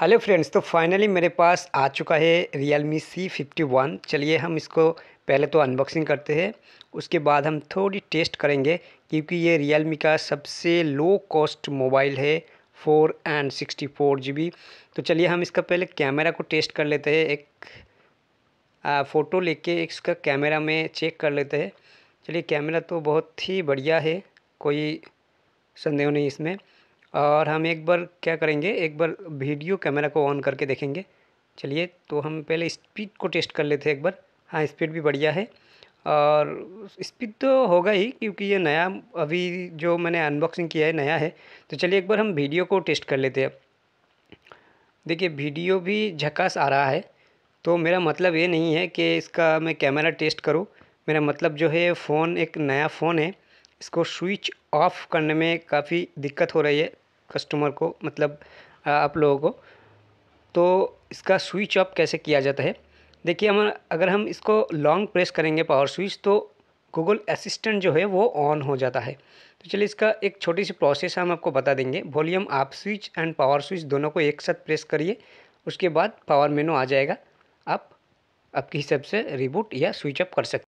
hello friends तो finally मेरे पास आ चुका है Realme C fifty one चलिए हम इसको पहले तो अनबॉक्सिंग करते हैं उसके बाद हम थोड़ी टेस्ट करेंगे क्योंकि ये रियल मी का सबसे लो कॉस्ट मोबाइल है four and sixty four G B तो चलिए हम इसका पहले कैमरा को टेस्ट कर लेते हैं एक आ, फ़ोटो लेके इसका कैमरा में चेक कर लेते हैं चलिए कैमरा तो बहुत ही बढ़िया है कोई संदेह नहीं इसमें और हम एक बार क्या करेंगे एक बार वीडियो कैमरा को ऑन करके देखेंगे चलिए तो हम पहले स्पीड को टेस्ट कर लेते हैं एक बार हाँ स्पीड भी बढ़िया है और स्पीड तो होगा ही क्योंकि ये नया अभी जो मैंने अनबॉक्सिंग किया है नया है तो चलिए एक बार हम वीडियो को टेस्ट कर लेते हैं अब देखिए वीडियो भी झकास आ रहा है तो मेरा मतलब ये नहीं है कि इसका मैं कैमरा टेस्ट करूँ मेरा मतलब जो है फ़ोन एक नया फ़ोन है इसको स्विच ऑफ करने में काफ़ी दिक्कत हो रही है कस्टमर को मतलब आप लोगों को तो इसका स्विच ऑफ कैसे किया जाता है देखिए हम अगर हम इसको लॉन्ग प्रेस करेंगे पावर स्विच तो गूगल असिस्टेंट जो है वो ऑन हो जाता है तो चलिए इसका एक छोटी सी प्रोसेस हम आपको बता देंगे वॉल्यूम आप स्विच एंड पावर स्विच दोनों को एक साथ प्रेस करिए उसके बाद पावर मेनू आ जाएगा आप आपके हिसाब से रिबूट या स्विच ऑफ कर सकते